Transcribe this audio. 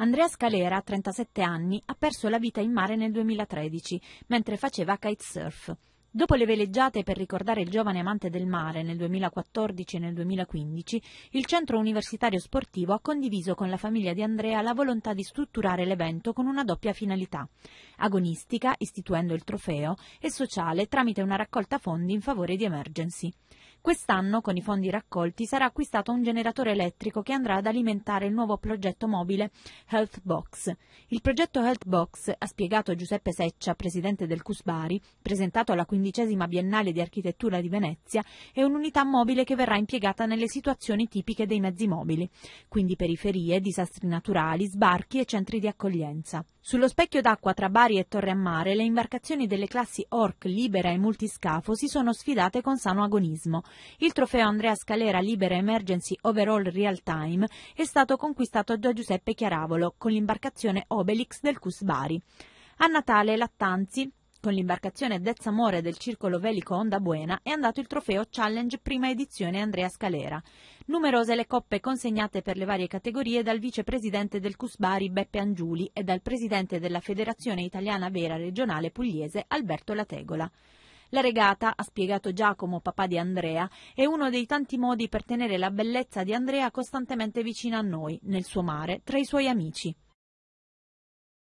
Andrea Scalera, 37 anni, ha perso la vita in mare nel 2013, mentre faceva kitesurf. Dopo le veleggiate per ricordare il giovane amante del mare nel 2014 e nel 2015, il Centro Universitario Sportivo ha condiviso con la famiglia di Andrea la volontà di strutturare l'evento con una doppia finalità, agonistica, istituendo il trofeo, e sociale tramite una raccolta fondi in favore di emergency. Quest'anno, con i fondi raccolti, sarà acquistato un generatore elettrico che andrà ad alimentare il nuovo progetto mobile Health Box. Il progetto Health Box, ha spiegato Giuseppe Seccia, presidente del Cusbari, presentato alla quindicesima Biennale di Architettura di Venezia, è un'unità mobile che verrà impiegata nelle situazioni tipiche dei mezzi mobili, quindi periferie, disastri naturali, sbarchi e centri di accoglienza. Sullo specchio d'acqua tra Bari e Torre a Mare, le imbarcazioni delle classi Orc, Libera e Multiscafo si sono sfidate con sano agonismo. Il trofeo Andrea Scalera Libera Emergency Overall Real Time è stato conquistato da Giuseppe Chiaravolo con l'imbarcazione Obelix del Cus Bari. A Natale Lattanzi, con l'imbarcazione Dezza Amore del circolo velico Onda Buena è andato il trofeo Challenge prima edizione Andrea Scalera. Numerose le coppe consegnate per le varie categorie dal vicepresidente del Cusbari Beppe Angiuli e dal presidente della Federazione Italiana Vera Regionale Pugliese Alberto Lategola. La regata, ha spiegato Giacomo, papà di Andrea, è uno dei tanti modi per tenere la bellezza di Andrea costantemente vicina a noi, nel suo mare, tra i suoi amici.